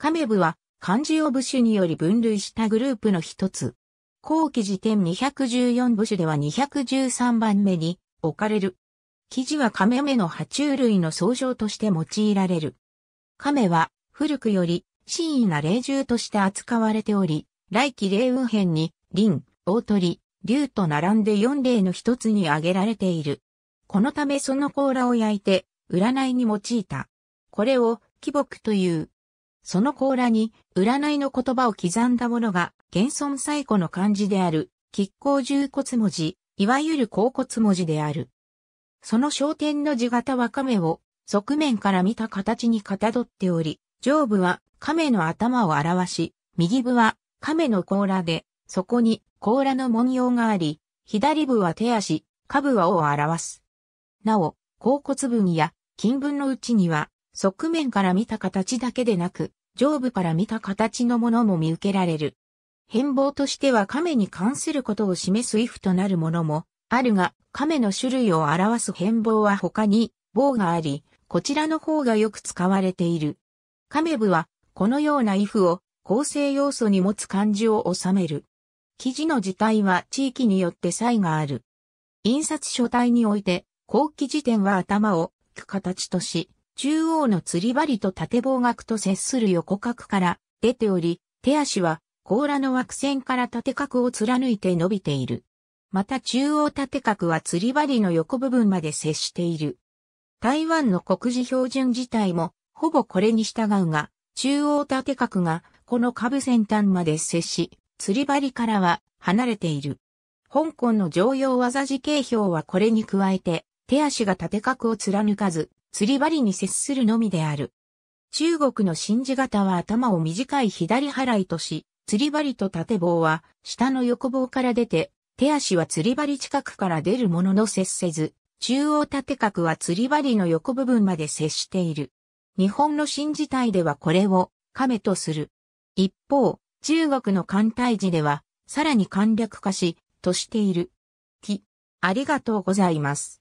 亀部は漢字を部首により分類したグループの一つ。後期辞典214部首では213番目に置かれる。記事は亀目の爬虫類の総称として用いられる。亀は古くより真意な霊獣として扱われており、来期霊雲編に林、大鳥、竜と並んで4霊の一つに挙げられている。このためその甲羅を焼いて占いに用いた。これを木木という。その甲羅に、占いの言葉を刻んだものが、現存最古の漢字である、吉光十骨文字、いわゆる甲骨文字である。その焦点の字型は亀を、側面から見た形にかたどっており、上部は亀の頭を表し、右部は亀の甲羅で、そこに甲羅の文様があり、左部は手足、下部は尾を表す。なお、甲骨文や金文のうちには、側面から見た形だけでなく、上部から見た形のものも見受けられる。変貌としては亀に関することを示す衣服となるものもあるが、亀の種類を表す変貌は他に棒があり、こちらの方がよく使われている。亀部は、このような衣服を構成要素に持つ漢字を収める。記事の字体は地域によって差異がある。印刷書体において、後期時点は頭を、く形とし、中央の釣り針と縦棒角と接する横角から出ており、手足は甲羅の枠線から縦角を貫いて伸びている。また中央縦角は釣り針の横部分まで接している。台湾の国事標準自体もほぼこれに従うが、中央縦角がこの下部先端まで接し、釣り針からは離れている。香港の常用技字形表はこれに加えて、手足が縦角を貫かず、釣り針に接するのみである。中国の信じ方は頭を短い左払いとし、釣り針と縦棒は下の横棒から出て、手足は釣り針近くから出るものの接せず、中央縦角は釣り針の横部分まで接している。日本の新字体ではこれを亀とする。一方、中国の簡体字では、さらに簡略化し、としている。き、ありがとうございます。